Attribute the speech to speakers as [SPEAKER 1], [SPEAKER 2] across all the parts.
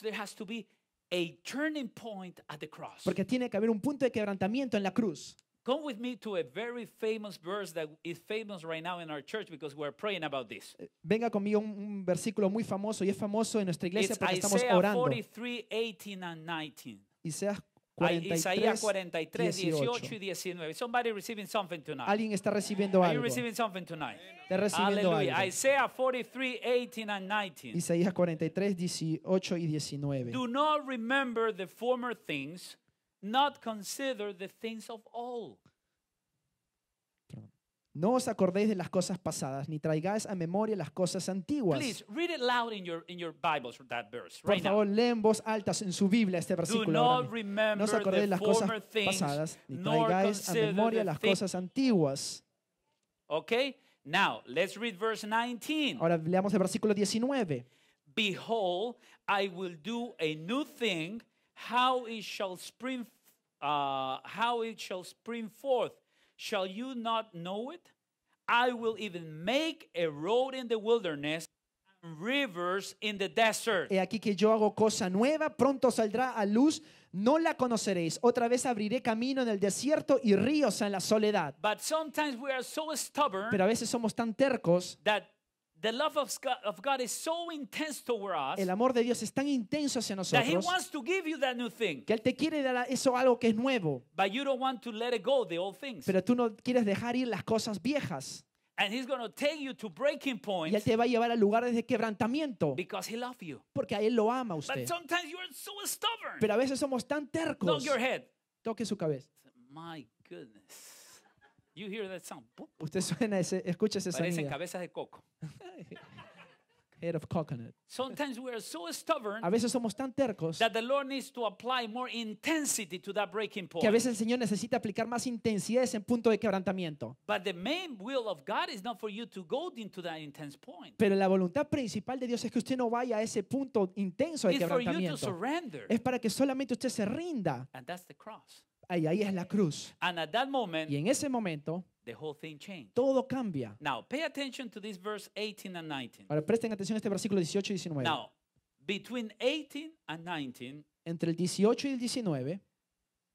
[SPEAKER 1] cross there has to be a turning point at the cross.
[SPEAKER 2] Porque tiene que haber un punto de quebrantamiento en la cruz.
[SPEAKER 1] Come with me to a very famous verse that is famous right now in our church because we're praying about this. Eh,
[SPEAKER 2] venga conmigo un, un versículo muy famoso y es famoso en nuestra iglesia It's porque Isaiah estamos orando.
[SPEAKER 1] 43, 18 and 19.
[SPEAKER 2] Isaías Isaías 43, 18.
[SPEAKER 1] y 19. Alguien está recibiendo algo. You receiving recibiendo algo. Isaiah 43, 18 and 19. Isaías
[SPEAKER 2] 43, 18 y 19. Do
[SPEAKER 1] not remember the former things, not consider the things of old.
[SPEAKER 2] No os acordéis de las cosas pasadas, ni traigáis a memoria las cosas antiguas. Por favor, leemos leen voz altas en su Biblia este versículo. No, os acordéis de las cosas pasadas, ni traigáis a memoria las cosas antiguas.
[SPEAKER 1] Okay? Now, let's read verse 19.
[SPEAKER 2] Ahora leamos el versículo 19.
[SPEAKER 1] Behold, I will do a new thing, how it shall spring uh, how it shall spring forth Shall you not know it? I will even make a road in the wilderness and rivers in the desert. He
[SPEAKER 2] aquí que yo hago cosa nueva, pronto saldrá a luz, no la conoceréis. Otra vez abriré camino en el desierto y ríos en la soledad.
[SPEAKER 1] But sometimes we are so stubborn Pero a veces somos
[SPEAKER 2] tan tercos
[SPEAKER 1] that The love of God, of God is so intense toward us El amor de Dios es tan intenso hacia that He wants to give you that new thing, que Él te quiere dar eso algo que es nuevo, but you don't want to let it go, the old things. pero
[SPEAKER 2] tú no quieres dejar ir las cosas viejas.
[SPEAKER 1] And He's going to take you to breaking Y
[SPEAKER 2] Él te va a llevar a lugares de quebrantamiento because He loves you. porque a Él lo ama usted. But
[SPEAKER 1] sometimes you are so stubborn. Pero a
[SPEAKER 2] veces somos tan tercos. Knock your head. Toque su cabeza.
[SPEAKER 1] My goodness.
[SPEAKER 2] Usted suena ese, escucha ese Parecen cabezas
[SPEAKER 1] de coco.
[SPEAKER 2] Head of coconut. a veces somos tan tercos
[SPEAKER 1] que a veces el Señor
[SPEAKER 2] necesita aplicar más intensidad a ese punto de quebrantamiento. Pero la voluntad principal de Dios es que usted no vaya a ese punto intenso de quebrantamiento. you Es para que solamente usted se rinda.
[SPEAKER 1] And that's the cross
[SPEAKER 2] ahí, ahí es la cruz.
[SPEAKER 1] And at that moment, y en ese momento, the whole thing changed.
[SPEAKER 2] todo cambia.
[SPEAKER 1] Now, pay attention to this verse 18 and 19.
[SPEAKER 2] Ahora presten atención a este versículo 18 y 19. Now,
[SPEAKER 1] between 18 and 19,
[SPEAKER 2] entre el 18 y el 19,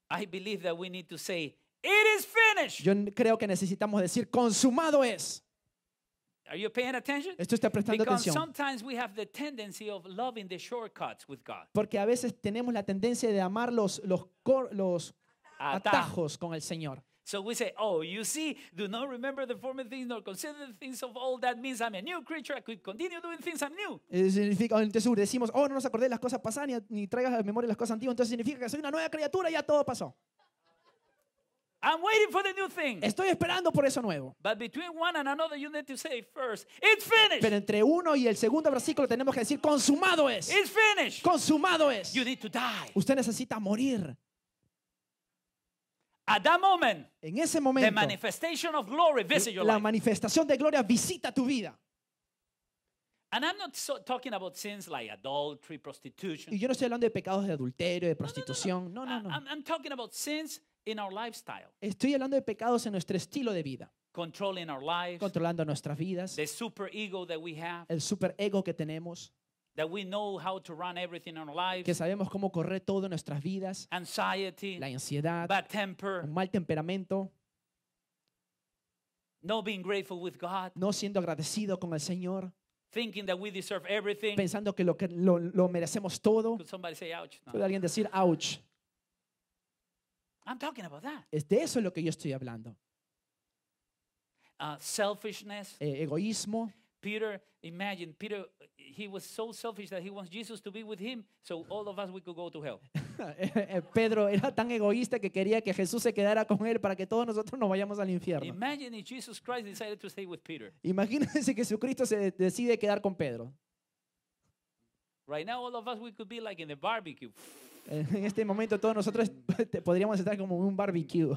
[SPEAKER 1] I believe that we need to say, It is finished.
[SPEAKER 2] Yo creo que necesitamos decir, consumado
[SPEAKER 1] es. Are you paying attention? Esto está prestando atención.
[SPEAKER 2] Porque a veces tenemos la tendencia de amar los, los, los
[SPEAKER 1] atajos con el Señor. So we say, oh, you see, do not remember the former things nor consider the things of old. That means I'm a new creature. I could continue doing things I'm new.
[SPEAKER 2] Eh, significa, oh, entonces decimos, oh, no nos acordé de las cosas pasadas ni, ni traigas a la memoria las cosas antiguas. Entonces significa que soy una nueva criatura y ya todo pasó.
[SPEAKER 1] I'm waiting for the new thing.
[SPEAKER 2] Estoy esperando por eso nuevo.
[SPEAKER 1] But between one and another, you need to say first, it's finished.
[SPEAKER 2] Pero entre uno y el segundo versículo tenemos que decir
[SPEAKER 1] consumado es. It's finished. Consumado es. You need to die.
[SPEAKER 2] Usted necesita morir
[SPEAKER 1] moment, en ese momento,
[SPEAKER 2] manifestation la manifestación de gloria visita tu vida. Y yo no estoy hablando de pecados de adulterio, de prostitución. No, no, no. Estoy hablando de pecados en nuestro estilo de vida.
[SPEAKER 1] Controlando nuestras vidas. El
[SPEAKER 2] super ego que tenemos que sabemos cómo correr todo en nuestras vidas,
[SPEAKER 1] la ansiedad,
[SPEAKER 2] un mal temperamento, no, siendo agradecido con el Señor, pensando que lo, que lo, merecemos todo.
[SPEAKER 1] ¿Puede
[SPEAKER 2] alguien decir, ouch? de eso Es de eso lo que yo estoy hablando. Uh, eh, egoísmo,
[SPEAKER 1] Peter, imagine, Peter, he was so selfish that he wants Jesus to be with him so all of us we could go to hell.
[SPEAKER 2] Eh, Pedro era tan egoísta que quería que Jesús se quedara con él para que todos nosotros nos vayamos al infierno.
[SPEAKER 1] Imagine if Jesus Christ decided to stay with Peter.
[SPEAKER 2] Imagínense que Jesucristo se decide quedar con Pedro.
[SPEAKER 1] Right now all of us we could be like in a barbecue.
[SPEAKER 2] en este momento todos nosotros podríamos estar como en un barbecue.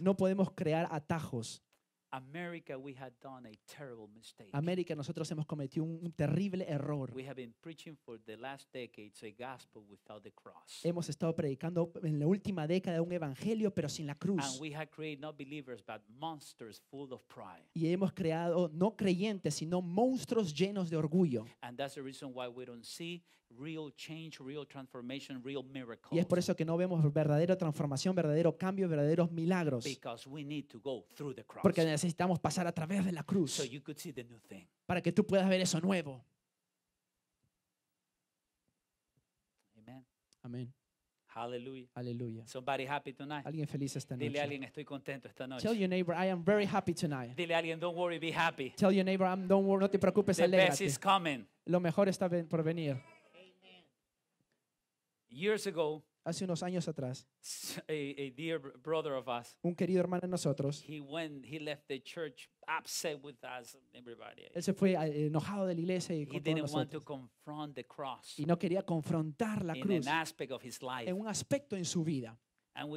[SPEAKER 2] No podemos crear atajos.
[SPEAKER 1] America, we had done a terrible mistake. América,
[SPEAKER 2] nosotros hemos cometido un terrible error.
[SPEAKER 1] We have been preaching for the last decades a gospel without the cross. Hemos
[SPEAKER 2] estado predicando en la última década un evangelio pero sin la cruz. And we
[SPEAKER 1] have created not believers but monsters full of pride.
[SPEAKER 2] Y hemos creado no creyentes sino monstruos llenos de orgullo.
[SPEAKER 1] And that's the reason why we don't see real change, real transformation, real miracles.
[SPEAKER 2] Y es por eso que no vemos verdadera transformación, verdadero cambio, verdaderos milagros.
[SPEAKER 1] Because we need to go through the cross. Porque
[SPEAKER 2] necesitamos pasar a través de la cruz so you
[SPEAKER 1] could see the new thing.
[SPEAKER 2] para que tú puedas ver eso nuevo.
[SPEAKER 1] amén Amén. Hallelujah. Hallelujah. Somebody happy tonight. Alguien feliz esta noche. Dile a alguien estoy contento esta noche. Tell your
[SPEAKER 2] neighbor I am very happy tonight.
[SPEAKER 1] Dile a alguien don't worry be happy.
[SPEAKER 2] Tell your neighbor I'm, don't worry, no te preocupes, the alégrate. Best is coming. Lo mejor está por venir. Amen.
[SPEAKER 1] Years ago,
[SPEAKER 2] hace unos años atrás,
[SPEAKER 1] a, a dear brother of us,
[SPEAKER 2] un querido hermano de nosotros,
[SPEAKER 1] he went, he left the church upset with us, everybody. él se fue
[SPEAKER 2] enojado de la iglesia y He con todos didn't want to
[SPEAKER 1] nosotros. confront the cross y
[SPEAKER 2] no quería confrontar la in an cruz aspect
[SPEAKER 1] of his life. en
[SPEAKER 2] un aspecto en su vida.
[SPEAKER 1] And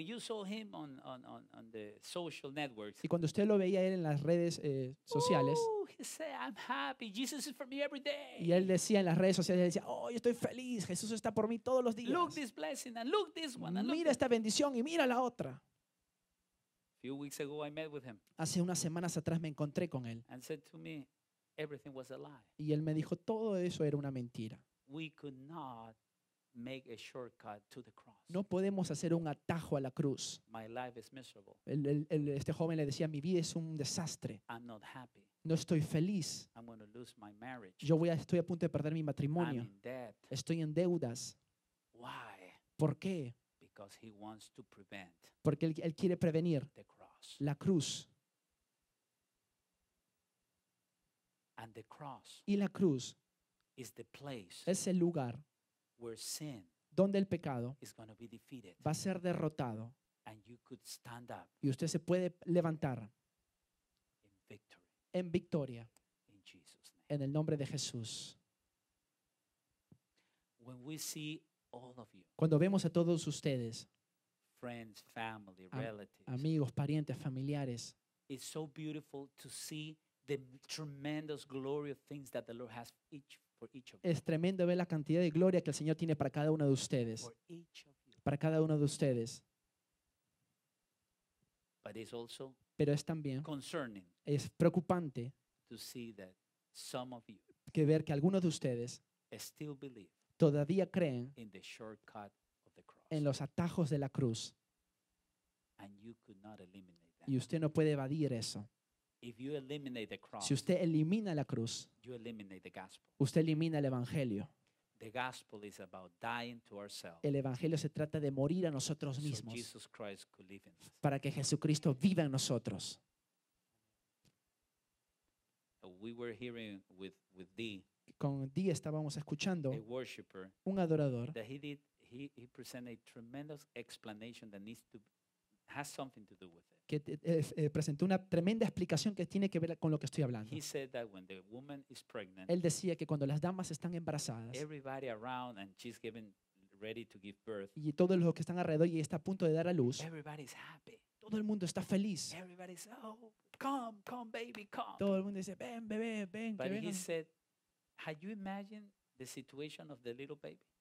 [SPEAKER 1] him on, on, on, on the social networks.
[SPEAKER 2] Y cuando usted lo veía él en las redes eh, sociales, Ooh,
[SPEAKER 1] he said, I'm happy. Jesus is for me every day.
[SPEAKER 2] y él decía en las redes sociales, él decía, oh, yo estoy feliz, Jesús está por mí todos los días. Look
[SPEAKER 1] this blessing and look this one and look mira
[SPEAKER 2] esta bendición y mira la otra.
[SPEAKER 1] Few weeks ago I met with him.
[SPEAKER 2] Hace unas semanas atrás me encontré con él.
[SPEAKER 1] And said to me, Everything was a lie.
[SPEAKER 2] Y él me dijo, todo eso era una mentira.
[SPEAKER 1] We could not
[SPEAKER 2] no podemos hacer un atajo a la cruz. este joven le decía, mi vida es un desastre. No estoy feliz. Yo voy estoy a punto de perder mi matrimonio. Estoy en deudas.
[SPEAKER 1] ¿Por qué? Porque
[SPEAKER 2] él, quiere prevenir la cruz. Y la cruz
[SPEAKER 1] es
[SPEAKER 2] el lugar donde el pecado va a ser derrotado y usted se puede levantar en victoria en el nombre de Jesús. Cuando vemos a todos ustedes, amigos, parientes, familiares,
[SPEAKER 1] es tan beautiful to see the tremendous glory of things that the Lord has each es
[SPEAKER 2] tremendo ver la cantidad de gloria que el Señor tiene para cada uno de ustedes. Para cada uno de ustedes. Pero es también es preocupante que ver que algunos de ustedes todavía creen
[SPEAKER 1] en
[SPEAKER 2] los atajos de la cruz. Y usted no puede evadir eso si usted elimina la cruz, usted elimina el Evangelio. El Evangelio se trata de morir a nosotros mismos para que Jesucristo viva en nosotros. Uh, Con Dee estábamos escuchando
[SPEAKER 1] un adorador
[SPEAKER 2] que presentó una tremenda explicación que tiene que ver con lo que estoy hablando. Él decía que cuando las damas están embarazadas y todos los que están alrededor y está a punto de dar a luz, todo el mundo está feliz.
[SPEAKER 1] Oh, todo el mundo dice, ven, bebé, ven.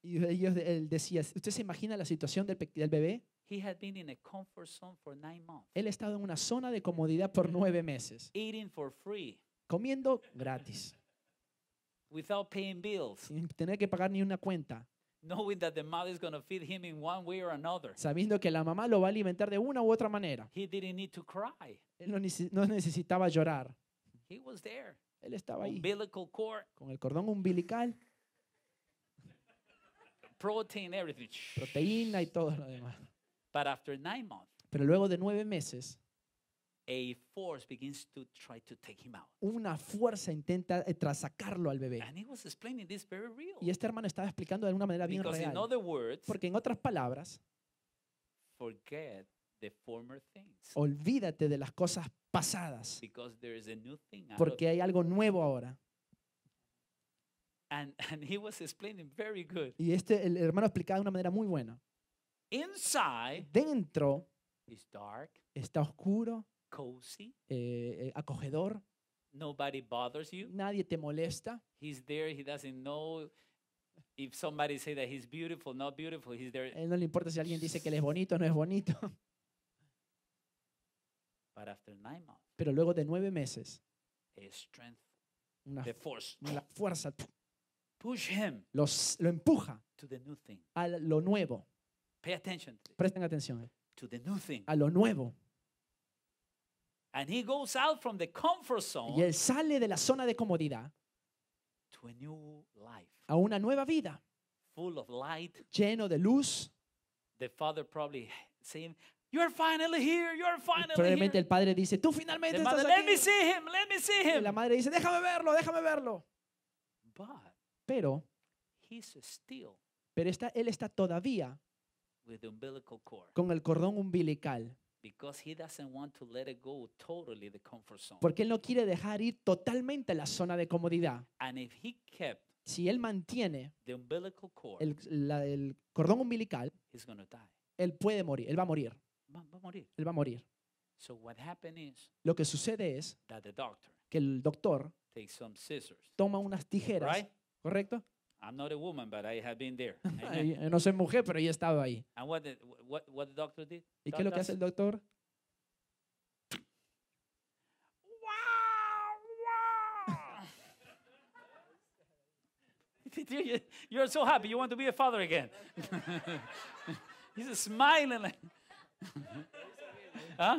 [SPEAKER 2] Y él decía, ¿usted se imagina la situación del, del bebé? Él ha estado en una zona de comodidad por nueve meses, comiendo gratis, sin tener que pagar ni una cuenta, sabiendo que la mamá lo va a alimentar de una u otra manera.
[SPEAKER 1] Él
[SPEAKER 2] no, necesitaba llorar,
[SPEAKER 1] él estaba ahí
[SPEAKER 2] con el cordón umbilical, proteína y todo lo demás. Pero luego de nueve meses, una fuerza intenta eh, trasacarlo al bebé. Y este hermano estaba explicando de una manera bien real. Porque en otras palabras, olvídate de las cosas pasadas, porque hay algo nuevo ahora. Y este el hermano explicaba de una manera muy buena.
[SPEAKER 1] Inside
[SPEAKER 2] dentro
[SPEAKER 1] is dark,
[SPEAKER 2] está oscuro,
[SPEAKER 1] cozy,
[SPEAKER 2] eh, eh, acogedor.
[SPEAKER 1] Nobody bothers you.
[SPEAKER 2] Nadie te molesta.
[SPEAKER 1] He's there. He doesn't know if somebody say that he's beautiful, not beautiful. He's there. Él no le
[SPEAKER 2] importa si alguien dice que él es bonito, o no es bonito.
[SPEAKER 1] But after nine months,
[SPEAKER 2] Pero luego de nueve meses, strength, una, the force, la fuerza
[SPEAKER 1] push him
[SPEAKER 2] los, lo empuja
[SPEAKER 1] to the new thing.
[SPEAKER 2] a lo nuevo. Pay attention Presten atención
[SPEAKER 1] to the new thing.
[SPEAKER 2] a lo nuevo.
[SPEAKER 1] And he goes out from the comfort zone Y él sale
[SPEAKER 2] de la zona de comodidad
[SPEAKER 1] to a new life,
[SPEAKER 2] a una nueva vida,
[SPEAKER 1] full of light.
[SPEAKER 2] lleno de luz.
[SPEAKER 1] The father probably saying, "You're finally here. You're finally Probablemente
[SPEAKER 2] here." el padre dice, tú
[SPEAKER 1] finalmente The estás mother, let me see him. Let me see Y him. la
[SPEAKER 2] madre dice, déjame verlo, déjame verlo. But Pero,
[SPEAKER 1] he's still
[SPEAKER 2] pero está, él está todavía con el cordón umbilical. Porque él no quiere dejar ir totalmente la zona de comodidad. Si él mantiene
[SPEAKER 1] el,
[SPEAKER 2] cordón umbilical, él puede morir, él va a morir, él va a morir. Lo que sucede es que el doctor toma unas tijeras, ¿correcto?
[SPEAKER 1] I'm not a woman, but I have been there. Yo no soy
[SPEAKER 2] mujer, pero yo he estado ahí.
[SPEAKER 1] And what the, what, what the doctor did? ¿Y qué es lo que hace el doctor? You're so happy. You want to be a father again. He's smiling. huh?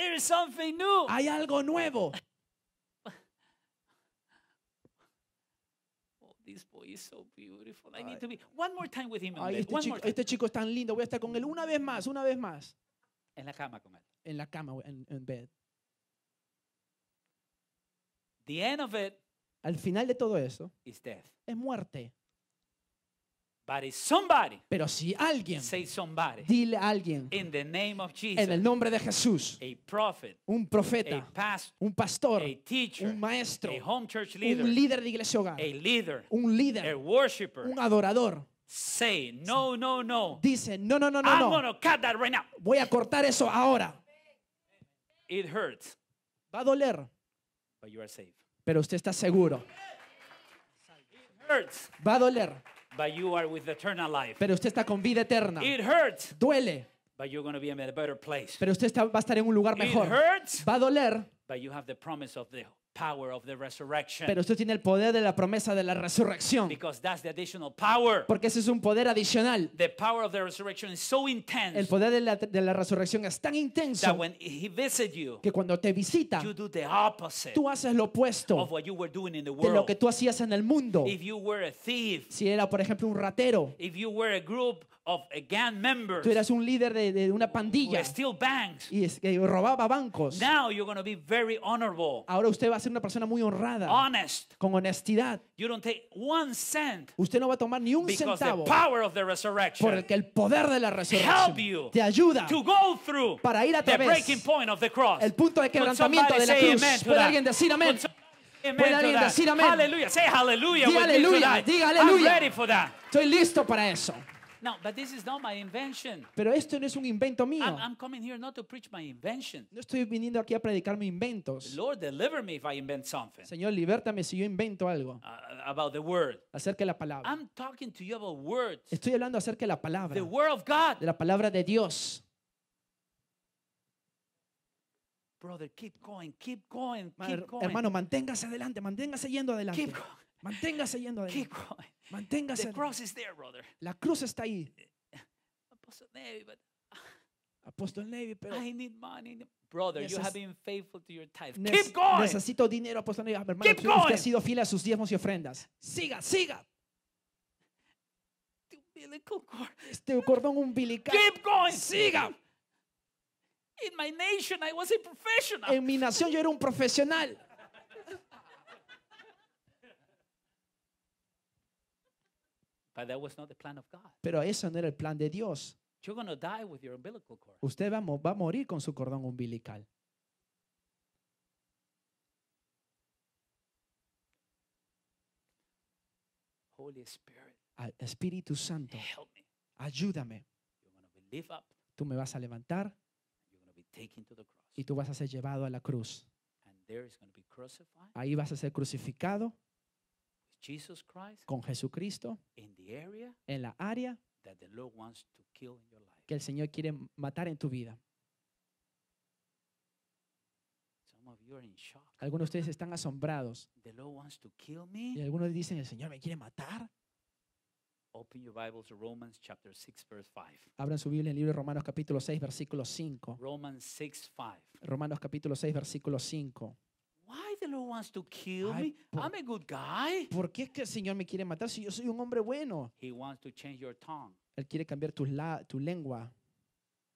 [SPEAKER 1] There is something new. Hay algo nuevo. Oh, this boy is so beautiful. I need to be one more time with him. este, one chico, more este
[SPEAKER 2] chico es tan lindo. Voy a estar con él una vez más, una vez más.
[SPEAKER 1] En la cama con él.
[SPEAKER 2] En la cama, en, en bed.
[SPEAKER 1] The end of it
[SPEAKER 2] Al final de todo eso is death. es muerte.
[SPEAKER 1] But if somebody, Pero si alguien, say somebody, dile a alguien, in the name of Jesus, en el nombre de Jesús, a prophet, un profeta, a pastor, un pastor, a teacher, un maestro, a home church leader, un líder de iglesia hogar, a leader, un líder, a worshiper, un adorador, say no, no, no. Dice, no, no, no, no, I'm Gonna cut that right now.
[SPEAKER 2] Voy a cortar eso ahora.
[SPEAKER 1] It hurts. Va a doler. But you are safe.
[SPEAKER 2] Pero usted está seguro.
[SPEAKER 1] It hurts. Va a doler. But you are with eternal life.
[SPEAKER 2] Pero usted está con vida eterna. It hurts. Duele.
[SPEAKER 1] But you're going to be in a better place. Pero usted
[SPEAKER 2] está, va a estar en un lugar mejor. It hurts. Va a doler.
[SPEAKER 1] But you have the promise of the Power of the resurrection. Pero usted
[SPEAKER 2] tiene el poder de la promesa de la resurrección.
[SPEAKER 1] Because that's the additional power.
[SPEAKER 2] Porque ese es un poder adicional.
[SPEAKER 1] The power of the resurrection is so intense
[SPEAKER 2] el poder de la, de la resurrección es tan intenso that
[SPEAKER 1] when he visit you,
[SPEAKER 2] que cuando te visita, you
[SPEAKER 1] do the opposite tú haces
[SPEAKER 2] lo opuesto of what
[SPEAKER 1] you were doing in the world. de lo que
[SPEAKER 2] tú hacías en el mundo. If
[SPEAKER 1] you were a thief, si
[SPEAKER 2] era, por ejemplo, un ratero,
[SPEAKER 1] if you were a group of a gang members, tú eras un
[SPEAKER 2] líder de, de una pandilla who
[SPEAKER 1] steal banks,
[SPEAKER 2] y, es, que robaba bancos, now
[SPEAKER 1] you're be very honorable.
[SPEAKER 2] ahora usted va ser una persona muy honrada, con honestidad. Usted no va a tomar ni un centavo the power
[SPEAKER 1] of porque el poder de la resurrección te ayuda para ir a través el punto de quebrantamiento de la cruz. ¿Puede alguien decir amén? ¿Puede alguien decir amén? Aleluya, say diga aleluya.
[SPEAKER 2] Estoy listo para eso. Pero esto no es un invento mío.
[SPEAKER 1] No
[SPEAKER 2] estoy viniendo aquí a predicar mis inventos. Señor, libertame si yo invento algo. Uh, acerca de la palabra. Estoy hablando acerca de la palabra. De la palabra de Dios.
[SPEAKER 1] Hermano, manténgase adelante,
[SPEAKER 2] manténgase yendo adelante. Manténgase yendo adelante.
[SPEAKER 1] Manténgase. The cross is there, brother. La
[SPEAKER 2] cruz está ahí. Eh,
[SPEAKER 1] Apostle Navy, but ah.
[SPEAKER 2] Apostle Navy,
[SPEAKER 1] pero I need money. Brother, you have been faithful to your tithe. Keep going. Necesito dinero,
[SPEAKER 2] Apostle Navy. Ah, hermano, Keep going. usted ha sido fiel a sus diezmos y ofrendas.
[SPEAKER 1] Siga, siga.
[SPEAKER 2] Este, este cordón umbilical.
[SPEAKER 1] Keep going. Siga. In my nation, I was a professional. En mi nación
[SPEAKER 2] yo era un profesional. Pero eso no era el plan de Dios. Usted va, a va a morir con su cordón umbilical. Espíritu Santo, ayúdame. Tú me vas a levantar y tú vas a ser llevado a la cruz. Ahí vas a ser crucificado
[SPEAKER 1] con Jesucristo en
[SPEAKER 2] la área que el Señor quiere matar en tu vida. Algunos de ustedes están asombrados.
[SPEAKER 1] Y algunos
[SPEAKER 2] dicen, el Señor me quiere matar. Open Abran su Biblia en el libro de Romanos capítulo 6 versículo 5.
[SPEAKER 1] Romans 5.
[SPEAKER 2] Romanos capítulo 6 versículo 5
[SPEAKER 1] the Lord wants to kill Ay, me? I'm a good guy. ¿Por qué es que el Señor me quiere matar si yo soy un hombre bueno? He wants to change your tongue.
[SPEAKER 2] Él quiere cambiar tu, la, tu lengua.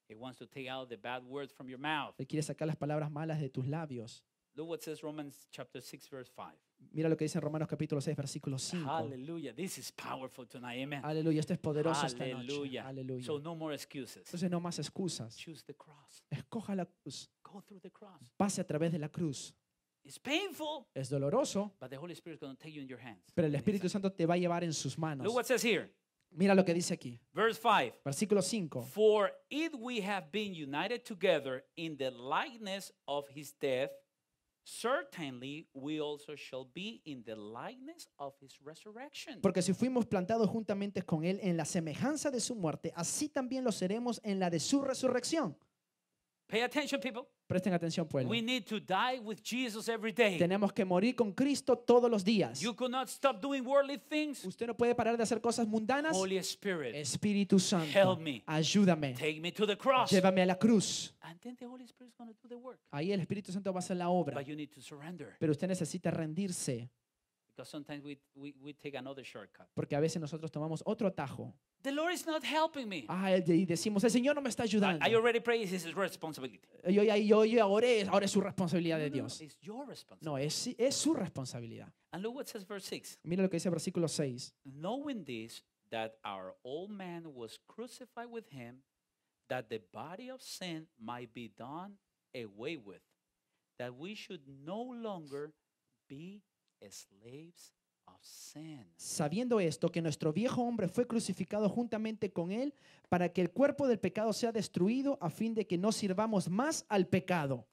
[SPEAKER 1] He wants to take out the bad words from your mouth.
[SPEAKER 2] Él quiere sacar las palabras malas de tus labios.
[SPEAKER 1] Look what says Romans chapter 6 verse 5.
[SPEAKER 2] Mira lo que dice en Romanos capítulo 6, versículo 5.
[SPEAKER 1] Aleluya, this is powerful tonight. Amen. Aleluya,
[SPEAKER 2] esto es poderoso Hallelujah. esta
[SPEAKER 1] noche. Aleluya. So no more excuses. Entonces
[SPEAKER 2] no más excusas. Choose the cross. Escoja la cruz.
[SPEAKER 1] Go through the cross.
[SPEAKER 2] Pase a través de la cruz.
[SPEAKER 1] It's painful,
[SPEAKER 2] es doloroso,
[SPEAKER 1] but the Holy Spirit is going to take you in your hands.
[SPEAKER 2] pero el Espíritu Santo te va a llevar en sus manos. Look what says here. Mira lo que dice aquí.
[SPEAKER 1] Verse 5.
[SPEAKER 2] Versículo 5.
[SPEAKER 1] For if we have been united together in the likeness of his death, certainly we also shall be in the likeness of his resurrection. Porque
[SPEAKER 2] si fuimos plantados juntamente con él en la semejanza de su muerte, así también lo seremos en la de su resurrección. Presten atención, pueblo. Tenemos que morir con Cristo todos los días.
[SPEAKER 1] Usted no puede parar de hacer cosas mundanas. Espíritu Santo, ayúdame. Llévame
[SPEAKER 2] a la cruz. Ahí el Espíritu Santo va a hacer la obra. Pero usted necesita rendirse.
[SPEAKER 1] Because sometimes we, we, we take another shortcut.
[SPEAKER 2] Porque a veces nosotros tomamos otro atajo.
[SPEAKER 1] The Lord is not helping me.
[SPEAKER 2] Ah, y decimos, el Señor no me está ayudando. I, I
[SPEAKER 1] already prayed, it's his responsibility.
[SPEAKER 2] Yo ya yo, yo oré, ahora es su responsabilidad de Dios. No, it's
[SPEAKER 1] your responsibility.
[SPEAKER 2] no es, es su responsabilidad.
[SPEAKER 1] And look what says verse 6.
[SPEAKER 2] Mira lo que dice el versículo 6.
[SPEAKER 1] Knowing this, that our old man was crucified with him, that the body of sin might be done away with, that we should no longer be
[SPEAKER 2] Sabiendo esto, que nuestro viejo hombre fue crucificado juntamente con él para que el cuerpo del pecado sea destruido a fin de que no sirvamos más al pecado.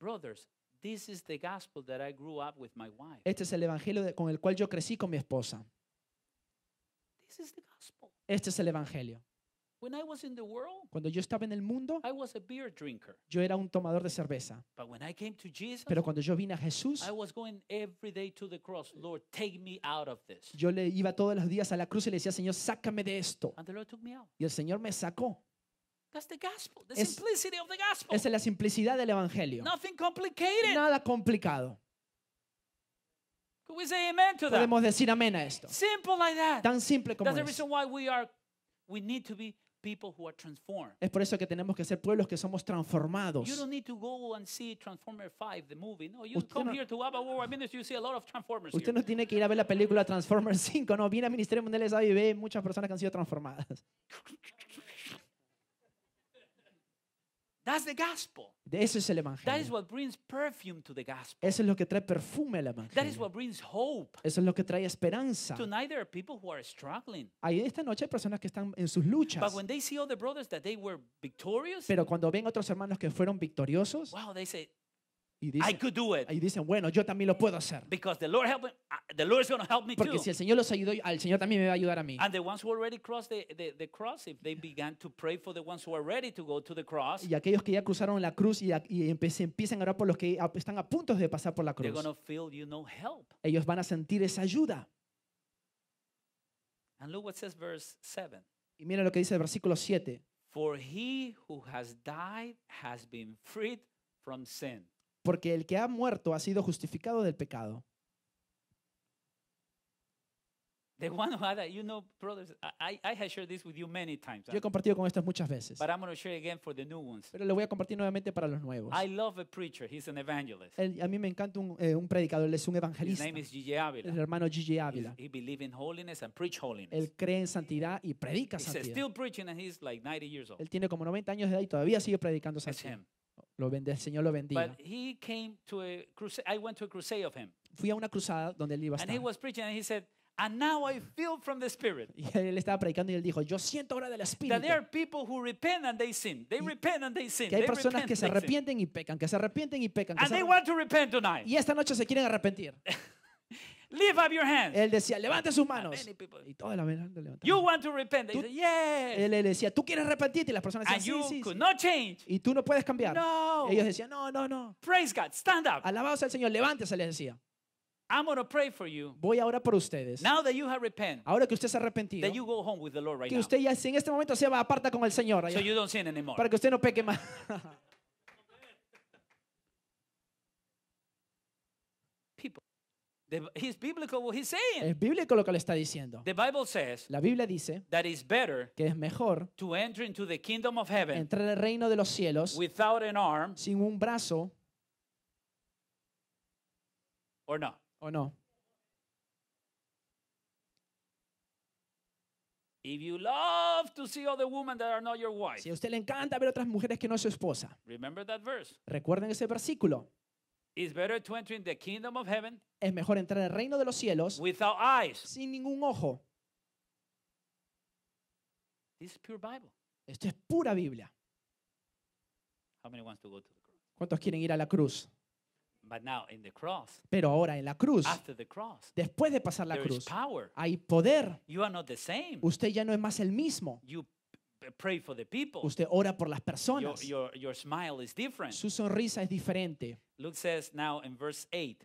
[SPEAKER 1] Brothers, this is the gospel that I grew up with my wife. Este
[SPEAKER 2] es el evangelio con el cual yo crecí con mi esposa.
[SPEAKER 1] This is the gospel.
[SPEAKER 2] Este es el evangelio.
[SPEAKER 1] When I was in the world,
[SPEAKER 2] Cuando yo estaba en el mundo,
[SPEAKER 1] I was a beer drinker.
[SPEAKER 2] yo era un tomador de cerveza.
[SPEAKER 1] But when I came to Jesus, Pero cuando
[SPEAKER 2] yo vine a Jesús, I
[SPEAKER 1] was going every day to the cross. Lord, take me out of this. yo
[SPEAKER 2] le iba todos los días a la cruz y le decía, Señor, sácame de esto.
[SPEAKER 1] And the Lord took me out.
[SPEAKER 2] Y el Señor me sacó.
[SPEAKER 1] That's the gospel, the Es- simplicity of the gospel. Esa es la
[SPEAKER 2] simplicidad del Evangelio. Nothing complicated. Nada complicado.
[SPEAKER 1] Could we say amen to that?
[SPEAKER 2] decir amén a esto.
[SPEAKER 1] Simple like that. Tan simple como That's the reason why we are we need to be
[SPEAKER 2] es por eso que tenemos que ser pueblos que somos transformados. Usted no- tiene que ir a ver la película Transformers 5, no, viene al Ministerio Mundial de y ve muchas personas que han sido transformadas.
[SPEAKER 1] That's the gospel.
[SPEAKER 2] ese es el evangelio. That is
[SPEAKER 1] what brings perfume to the gospel.
[SPEAKER 2] Eso es lo que trae perfume al evangelio. That is
[SPEAKER 1] what brings hope.
[SPEAKER 2] Eso es lo que trae esperanza.
[SPEAKER 1] Tonight there are people who are struggling.
[SPEAKER 2] Ahí esta noche hay personas que están en sus luchas. But when
[SPEAKER 1] they see other brothers that they were victorious, pero
[SPEAKER 2] cuando ven otros hermanos que fueron victoriosos, wow, they say y dicen, I could do it. Y dicen, bueno, yo también lo puedo hacer.
[SPEAKER 1] Because the Lord help me, uh, the Lord is going to help me Porque too. si el
[SPEAKER 2] Señor los ayudó, al Señor también me va a ayudar a mí. And
[SPEAKER 1] the ones who already crossed the, the, the cross, if they began to pray for the ones who are ready to go to the cross, y
[SPEAKER 2] aquellos que ya cruzaron la cruz y, y empiezan a orar por los que están a punto de pasar por la cruz. They're going
[SPEAKER 1] to feel, you know, help.
[SPEAKER 2] Ellos van a sentir esa ayuda.
[SPEAKER 1] And look what says verse 7.
[SPEAKER 2] Y mira lo que dice el versículo 7.
[SPEAKER 1] For he who has died has been freed from sin
[SPEAKER 2] porque el que ha muerto ha sido justificado del pecado.
[SPEAKER 1] Yo he compartido
[SPEAKER 2] con estos muchas veces, pero lo voy a compartir nuevamente para los nuevos. a mí me encanta un, eh, predicador, él es un evangelista,
[SPEAKER 1] el hermano Gigi Ávila. Él
[SPEAKER 2] cree en santidad y predica santidad. Él tiene como 90 años de edad y todavía sigue predicando santidad el Señor lo bendiga. Fui a una cruzada donde él iba a estar. Y él estaba predicando y él dijo,
[SPEAKER 1] yo siento ahora del Espíritu. Que hay personas que se arrepienten
[SPEAKER 2] y pecan, que se arrepienten y pecan. Y esta noche se quieren arrepentir. Lift up your hands. Él decía, levante sus manos.
[SPEAKER 1] Y toda la gente
[SPEAKER 2] levantaba. You want to repent. Él le decía, tú quieres arrepentirte. Y las personas decían, sí, sí, could change. Y tú no puedes cambiar. Ellos decían, no, no, no. Praise God. Stand up. Alabado sea Señor. Levántese, les decía. I'm gonna
[SPEAKER 1] pray for you.
[SPEAKER 2] Voy ahora por ustedes.
[SPEAKER 1] Now that you have repented.
[SPEAKER 2] ahora que usted se ha arrepentido,
[SPEAKER 1] que usted
[SPEAKER 2] ya en este momento se va aparta con el Señor, so
[SPEAKER 1] you don't sin anymore. para que usted
[SPEAKER 2] no peque más.
[SPEAKER 1] The, he's biblical what he's saying. Es
[SPEAKER 2] bíblico lo que le está diciendo.
[SPEAKER 1] The Bible says La
[SPEAKER 2] Biblia dice
[SPEAKER 1] that it's better que es mejor to enter into the kingdom of heaven entrar
[SPEAKER 2] en reino de los cielos
[SPEAKER 1] without an arm
[SPEAKER 2] sin un brazo
[SPEAKER 1] or not. o no. If you love to see other women that are not your wife.
[SPEAKER 2] Si a usted le encanta ver otras mujeres que no es su esposa.
[SPEAKER 1] Remember that verse.
[SPEAKER 2] Recuerden ese versículo kingdom of es mejor entrar en el reino de los cielos sin ningún ojo. Esto es pura Biblia. ¿Cuántos quieren ir a la cruz?
[SPEAKER 1] Pero ahora en la cruz,
[SPEAKER 2] después de pasar la cruz, hay poder. Usted ya no es más el mismo
[SPEAKER 1] pray for the people. Usted
[SPEAKER 2] ora por las personas.
[SPEAKER 1] Your, your, your smile is different. Su sonrisa
[SPEAKER 2] es diferente.
[SPEAKER 1] Luke says now in verse 8,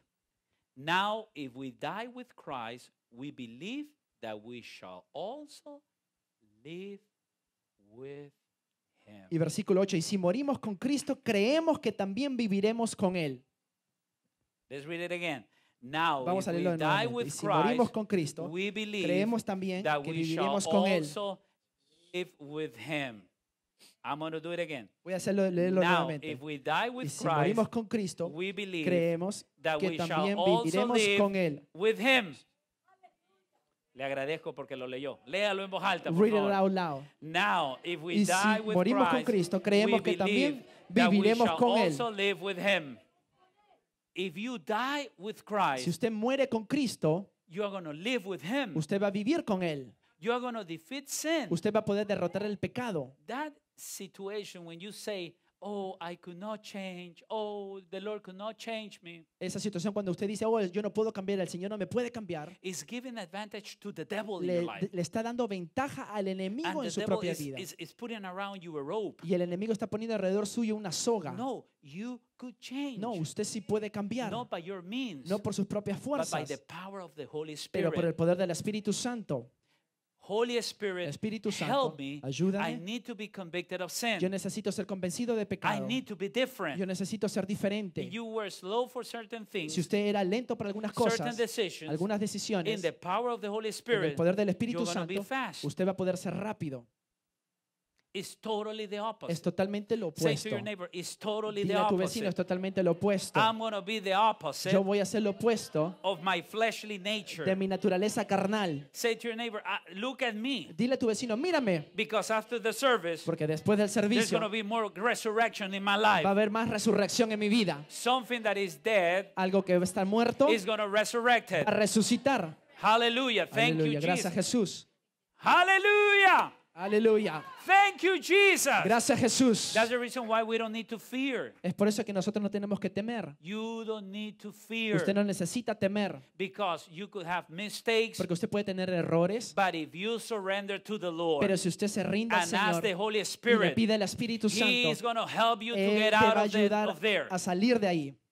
[SPEAKER 1] Now if we die with Christ, we believe that we shall also live with him. Y
[SPEAKER 2] versículo 8, y si morimos con Cristo, creemos que también viviremos con él.
[SPEAKER 1] Let's read it again. Now, Vamos a leerlo de nuevo. we si morimos con Cristo, creemos también que viviremos con él with Voy a hacerlo leerlo Now, nuevamente. si morimos con Cristo, creemos que también viviremos con él. Le agradezco porque lo leyó. Léalo en voz alta, por Read favor. It out loud. si morimos con Cristo, creemos que también viviremos con él. si usted muere
[SPEAKER 2] con Cristo, usted va a vivir con él. Usted va a poder derrotar el pecado. Esa situación cuando usted dice, "Oh, yo no puedo cambiar, el Señor
[SPEAKER 1] no me puede cambiar." Is le,
[SPEAKER 2] está dando ventaja al enemigo en su propia vida.
[SPEAKER 1] Y
[SPEAKER 2] el enemigo está poniendo alrededor suyo una soga. No, usted sí puede cambiar. no
[SPEAKER 1] por
[SPEAKER 2] sus propias fuerzas, pero por el poder del Espíritu Santo.
[SPEAKER 1] Holy Spirit, Espíritu Santo, help me. Ayúdame. I need to be convicted of sin. Yo
[SPEAKER 2] necesito ser convencido de pecado. I need
[SPEAKER 1] to be different.
[SPEAKER 2] Yo necesito ser diferente. If
[SPEAKER 1] you were slow for certain things, si usted
[SPEAKER 2] era lento para algunas cosas, decisions,
[SPEAKER 1] algunas decisiones, in the power of the Holy Spirit, en el poder del Espíritu Santo,
[SPEAKER 2] usted va a poder ser rápido.
[SPEAKER 1] Is totally the opposite. Es
[SPEAKER 2] totalmente lo opuesto. Say to your
[SPEAKER 1] neighbor, is totally Dile the a tu vecino, es
[SPEAKER 2] totalmente lo opuesto. I'm
[SPEAKER 1] gonna be the opposite Yo
[SPEAKER 2] voy a ser lo opuesto
[SPEAKER 1] of my fleshly nature. de mi
[SPEAKER 2] naturaleza carnal.
[SPEAKER 1] Say to your neighbor, "Ah, look at me,
[SPEAKER 2] Dile a tu vecino, mírame,
[SPEAKER 1] because after the service, porque después del servicio there's servicio gonna be more resurrection in my life. va a haber más resurrección en mi vida. Something that is dead
[SPEAKER 2] Algo que va a estar muerto is
[SPEAKER 1] gonna resurrect va a
[SPEAKER 2] resucitar.
[SPEAKER 1] Hallelujah. Thank Aleluya, you, gracias Jesus. Jesús. Hallelujah. Aleluya. Thank you, Jesus. Gracias, Jesús. That's the reason why we don't need to fear.
[SPEAKER 2] Es por eso que nosotros no tenemos que temer.
[SPEAKER 1] You don't need to fear. Usted no
[SPEAKER 2] necesita temer.
[SPEAKER 1] Because you could have mistakes. Porque usted puede tener errores. But if you surrender to the Lord. Pero si usted se rinde al Señor. Ask the Holy Spirit, y le pide al Espíritu Santo. He is going to help you to get out of, there.
[SPEAKER 2] a salir de ahí.